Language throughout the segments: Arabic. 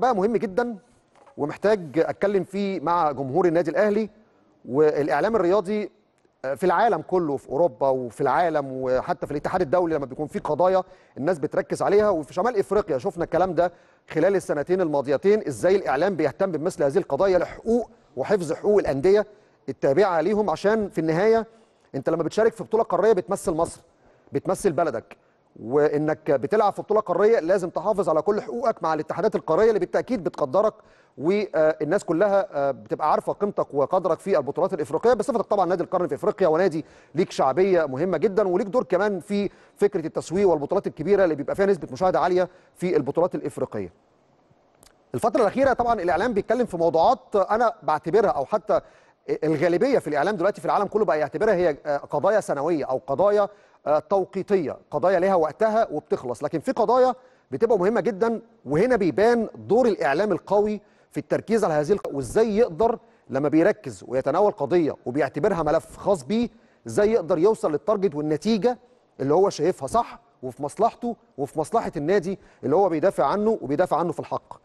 بقى مهم جدا ومحتاج اتكلم فيه مع جمهور النادي الاهلي والاعلام الرياضي آه، في العالم كله في اوروبا وفي العالم وحتى في الاتحاد الدولي لما بيكون في قضايا الناس بتركز عليها وفي شمال افريقيا شفنا الكلام ده خلال السنتين الماضيتين ازاي الاعلام بيهتم بمثل هذه القضايا لحقوق وحفظ حقوق الانديه التابعه ليهم عشان في النهايه انت لما بتشارك في بطوله قاريه بتمثل مصر بتمثل بلدك وانك بتلعب في بطوله قاريه لازم تحافظ على كل حقوقك مع الاتحادات القاريه اللي بالتاكيد بتقدرك والناس كلها آه، بتبقى عارفه قيمتك وقدرك في البطولات الافريقيه بصفتك طبعا نادي القرن في افريقيا ونادي ليك شعبيه مهمه جدا وليك دور كمان في فكره التسويق والبطولات الكبيره اللي بيبقى فيها نسبه مشاهده عاليه في البطولات الافريقيه. الفتره الاخيره طبعا الاعلام بيتكلم في موضوعات انا بعتبرها او حتى الغالبيه في الاعلام دلوقتي في العالم كله بقى يعتبرها هي آه، قضايا سنويه او قضايا آه، توقيتيه قضايا لها وقتها وبتخلص لكن في قضايا بتبقى مهمه جدا وهنا بيبان دور الاعلام القوي في التركيز على هذه وازاي يقدر لما بيركز ويتناول قضيه وبيعتبرها ملف خاص بيه ازاي يقدر يوصل للتارجت والنتيجه اللي هو شايفها صح وفي مصلحته وفي مصلحه النادي اللي هو بيدافع عنه وبيدافع عنه في الحق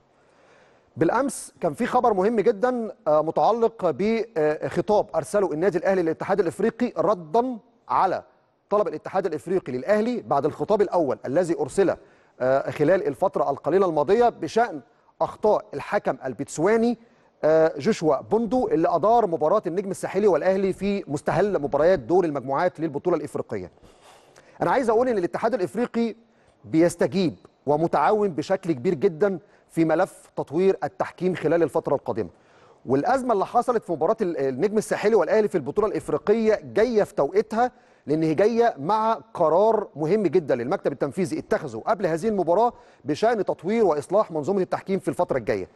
بالامس كان في خبر مهم جدا آه، متعلق بخطاب ارسله النادي الاهلي للاتحاد الافريقي ردا على طلب الاتحاد الافريقي للاهلي بعد الخطاب الاول الذي ارسل آه، خلال الفتره القليله الماضيه بشان اخطاء الحكم البتسواني آه، جوشوا بوندو اللي ادار مباراه النجم الساحلي والاهلي في مستهل مباريات دور المجموعات للبطوله الافريقيه. انا عايز اقول ان الاتحاد الافريقي بيستجيب ومتعاون بشكل كبير جدا في ملف تطوير التحكيم خلال الفترة القادمة والأزمة اللي حصلت في مباراة النجم الساحلي والأهلي في البطولة الإفريقية جاية في توقيتها لأن هي جاية مع قرار مهم جدا للمكتب التنفيذي اتخذه قبل هذه المباراة بشأن تطوير وإصلاح منظومة التحكيم في الفترة الجاية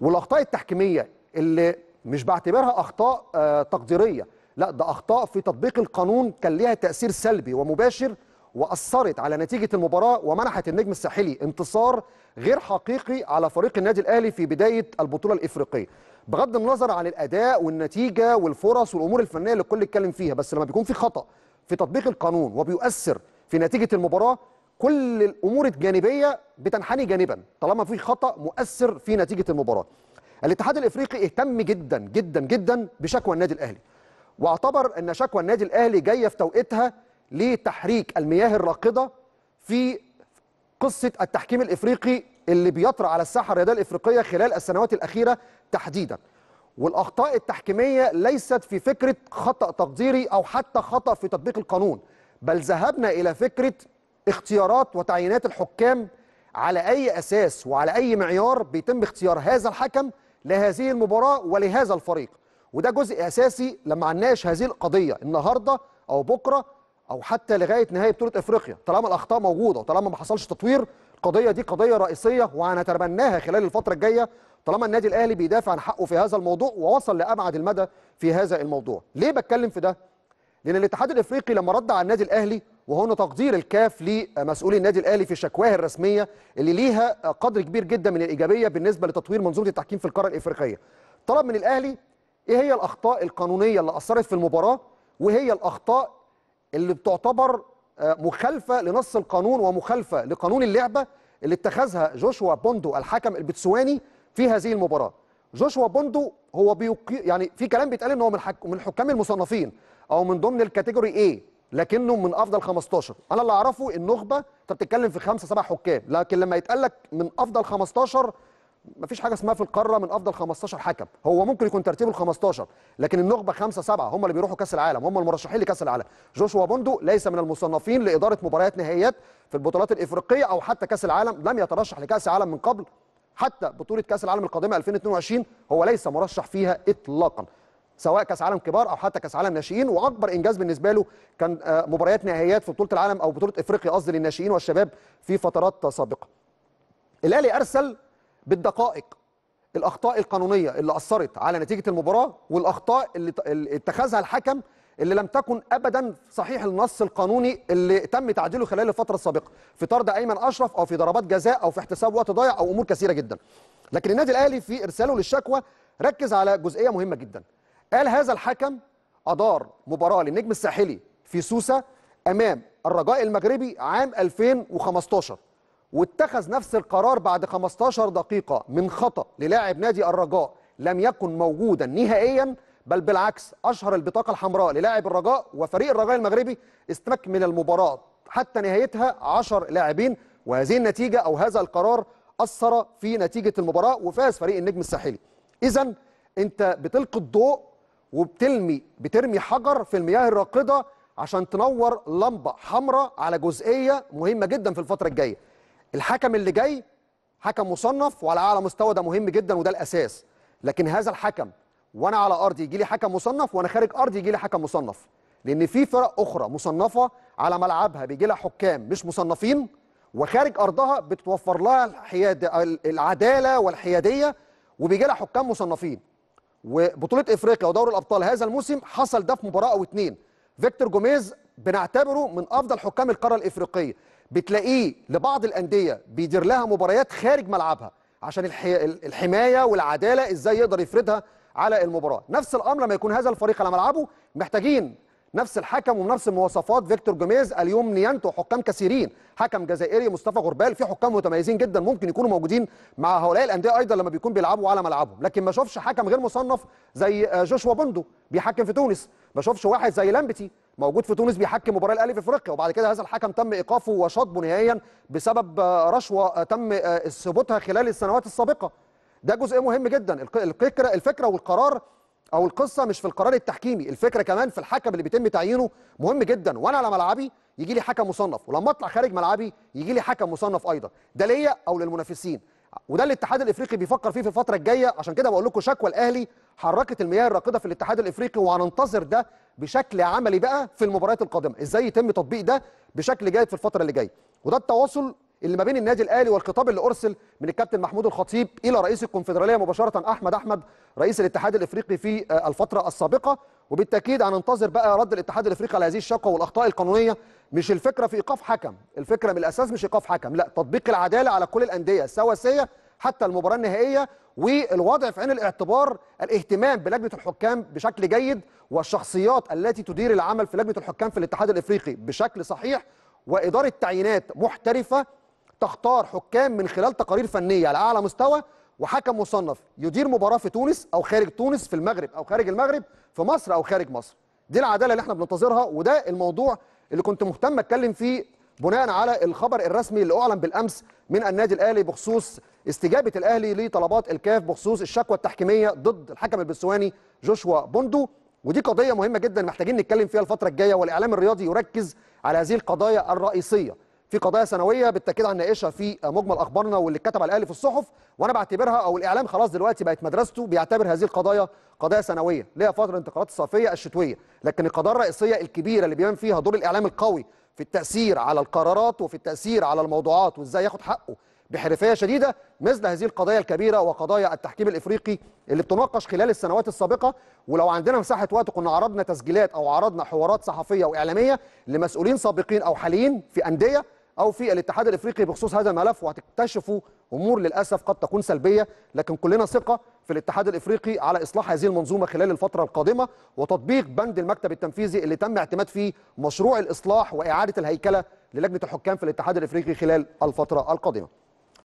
والأخطاء التحكيمية اللي مش بعتبرها أخطاء آه، تقديرية لا ده أخطاء في تطبيق القانون كان ليها تأثير سلبي ومباشر واثرت على نتيجه المباراه ومنحت النجم الساحلي انتصار غير حقيقي على فريق النادي الاهلي في بدايه البطوله الافريقيه بغض النظر عن الاداء والنتيجه والفرص والامور الفنيه اللي الكل اتكلم فيها بس لما بيكون في خطا في تطبيق القانون وبيؤثر في نتيجه المباراه كل الامور الجانبيه بتنحني جانبا طالما في خطا مؤثر في نتيجه المباراه الاتحاد الافريقي اهتم جدا جدا جدا بشكوى النادي الاهلي واعتبر ان شكوى النادي الاهلي جايه في توقيتها لتحريك المياه الراقدة في قصه التحكيم الافريقي اللي بيطرا على الساحه الرياضيه الافريقيه خلال السنوات الاخيره تحديدا. والاخطاء التحكيميه ليست في فكره خطا تقديري او حتى خطا في تطبيق القانون، بل ذهبنا الى فكره اختيارات وتعيينات الحكام على اي اساس وعلى اي معيار بيتم اختيار هذا الحكم لهذه المباراه ولهذا الفريق. وده جزء اساسي لما عناش هذه القضيه النهارده او بكره او حتى لغايه نهايه بطوله افريقيا طالما الاخطاء موجوده وطالما ما حصلش تطوير القضيه دي قضيه رئيسيه وهنتبناها خلال الفتره الجايه طالما النادي الاهلي بيدافع عن حقه في هذا الموضوع ووصل لابعد المدى في هذا الموضوع ليه بتكلم في ده لان الاتحاد الافريقي لما رد على النادي الاهلي وهنا تقدير الكاف لمسؤولي النادي الاهلي في شكواه الرسميه اللي ليها قدر كبير جدا من الايجابيه بالنسبه لتطوير منظومه التحكيم في القاره الافريقيه طلب من الاهلي ايه هي الاخطاء القانونيه اللي اثرت في المباراه وهي الاخطاء اللي بتعتبر آه، مخالفه لنص القانون ومخالفه لقانون اللعبه اللي اتخذها جوشوا بوندو الحكم البتسواني في هذه المباراه. جوشوا بوندو هو بيقي يعني في كلام بيتقال ان هو من حك... من حكام المصنفين او من ضمن الكاتيجوري اي لكنه من افضل 15 انا اللي اعرفه النخبه انت بتتكلم في خمسه سبع حكام لكن لما يتقال لك من افضل 15 ما فيش حاجه اسمها في القاره من افضل 15 حكم هو ممكن يكون ترتيبه ال 15 لكن النخبه 5 7 هم اللي بيروحوا كاس العالم هم المرشحين لكاس العالم جوشوا بوندو ليس من المصنفين لاداره مباريات نهائيات في البطولات الافريقيه او حتى كاس العالم لم يترشح لكاس العالم من قبل حتى بطوله كاس العالم القادمه 2022 هو ليس مرشح فيها اطلاقا سواء كاس عالم كبار او حتى كاس عالم ناشئين واكبر انجاز بالنسبه له كان آه، مباريات نهائيات في بطوله العالم او بطوله افريقيا قصدي للناشئين والشباب في فترات سابقه الاهلي ارسل بالدقائق الاخطاء القانونيه اللي اثرت على نتيجه المباراه والاخطاء اللي اتخذها الحكم اللي لم تكن ابدا صحيح النص القانوني اللي تم تعديله خلال الفتره السابقه في طرد ايمن اشرف او في ضربات جزاء او في احتساب وقت ضايع او امور كثيره جدا لكن النادي الاهلي في ارساله للشكوى ركز على جزئيه مهمه جدا قال هذا الحكم ادار مباراه للنجم الساحلي في سوسه امام الرجاء المغربي عام 2015 واتخذ نفس القرار بعد 15 دقيقة من خطأ للاعب نادي الرجاء لم يكن موجودا نهائيا بل بالعكس أشهر البطاقة الحمراء للاعب الرجاء وفريق الرجاء المغربي استكمل المباراة حتى نهايتها 10 لاعبين وهذه النتيجة أو هذا القرار أثر في نتيجة المباراة وفاز فريق النجم الساحلي إذا أنت بتلقي الضوء وبتلمي بترمي حجر في المياه الراقدة عشان تنور لمبة حمراء على جزئية مهمة جدا في الفترة الجاية الحكم اللي جاي حكم مصنف وعلى اعلى مستوى ده مهم جدا وده الاساس لكن هذا الحكم وانا على ارضي يجي لي حكم مصنف وانا خارج ارضي يجي لي حكم مصنف لان في فرق اخرى مصنفه على ملعبها بيجي لها حكام مش مصنفين وخارج ارضها بتتوفر لها الحياد العداله والحياديه وبيجي لها حكام مصنفين وبطوله افريقيا ودوري الابطال هذا الموسم حصل ده في مباراه او اتنين فيكتور جوميز بنعتبره من افضل حكام القاره الافريقيه بتلاقيه لبعض الانديه بيدير لها مباريات خارج ملعبها عشان الحمايه والعداله ازاي يقدر يفردها على المباراه نفس الامر لما يكون هذا الفريق على ملعبه محتاجين نفس الحكم ونفس المواصفات فيكتور جوميز اليوم نيانتو حكام كثيرين حكم جزائري مصطفى غربال في حكام متميزين جدا ممكن يكونوا موجودين مع هؤلاء الانديه ايضا لما بيكون بيلعبوا على ملعبهم لكن ما شوفش حكم غير مصنف زي آه، جوشوا بوندو بيحكم في تونس ما شوفش واحد زي لامبتي موجود في تونس بيحكم مباراه الاهلي في افريقيا وبعد كده هذا الحكم تم ايقافه وشطبه نهائيا بسبب رشوه تم آه، ثبوتها خلال السنوات السابقه ده جزء مهم جدا الفكره الفكره والقرار او القصه مش في القرار التحكيمي الفكره كمان في الحكم اللي بيتم تعيينه مهم جدا وانا على ملعبي يجي لي حكم مصنف ولما اطلع خارج ملعبي يجي لي حكم مصنف ايضا ده ليا او للمنافسين وده الاتحاد الافريقي بيفكر فيه في الفتره الجايه عشان كده بقول لكم شكوى الاهلي حركت المياه الراقده في الاتحاد الافريقي وهننتظر ده بشكل عملي بقى في المباريات القادمه ازاي يتم تطبيق ده بشكل جيد في الفتره اللي جايه وده التواصل اللي ما بين النادي الاهلي والخطاب اللي ارسل من الكابتن محمود الخطيب الى رئيس الكونفدراليه مباشره احمد احمد رئيس الاتحاد الافريقي في آه، الفتره السابقه وبالتاكيد هننتظر بقى رد الاتحاد الافريقي على هذه الشكوى والاخطاء القانونيه مش الفكره في ايقاف حكم الفكره من الاساس مش ايقاف حكم لا تطبيق العداله على كل الانديه السواسيه حتى المباراه النهائيه والوضع في عين الاعتبار الاهتمام بلجنه الحكام بشكل جيد والشخصيات التي تدير العمل في لجنه الحكام في الاتحاد الافريقي بشكل صحيح واداره تعيينات محترفه تختار حكام من خلال تقارير فنيه على اعلى مستوى وحكم مصنف يدير مباراه في تونس او خارج تونس في المغرب او خارج المغرب في مصر او خارج مصر دي العداله اللي احنا بننتظرها وده الموضوع اللي كنت مهتم اتكلم فيه بناء على الخبر الرسمي اللي اعلن بالامس من النادي الاهلي بخصوص استجابه الاهلي لطلبات الكاف بخصوص الشكوى التحكيميه ضد الحكم البسواني جوشوا بوندو ودي قضيه مهمه جدا محتاجين نتكلم فيها الفتره الجايه والاعلام الرياضي يركز على هذه القضايا الرئيسيه في قضايا سنويه بالتاكيد هنناقشها في مجمل اخبارنا واللي اتكتب على الاقل في الصحف وانا بعتبرها او الاعلام خلاص دلوقتي بقت مدرسته بيعتبر هذه القضايا قضايا سنويه ليها فتره انتقالات الصيفيه الشتويه لكن القضايا الرئيسيه الكبيره اللي بيبان فيها دور الاعلام القوي في التاثير على القرارات وفي التاثير على الموضوعات وازاي ياخد حقه بحرفيه شديده مثل هذه القضايا الكبيره وقضايا التحكيم الافريقي اللي بتناقش خلال السنوات السابقه ولو عندنا مساحه وقت كنا عرضنا تسجيلات او عرضنا حوارات صحفيه واعلاميه لمسؤولين سابقين او حاليين في انديه او في الاتحاد الافريقي بخصوص هذا الملف وهتكتشفوا امور للاسف قد تكون سلبيه لكن كلنا ثقه في الاتحاد الافريقي على اصلاح هذه المنظومه خلال الفتره القادمه وتطبيق بند المكتب التنفيذي اللي تم اعتماد فيه مشروع الاصلاح واعاده الهيكله للجنه الحكام في الاتحاد الافريقي خلال الفتره القادمه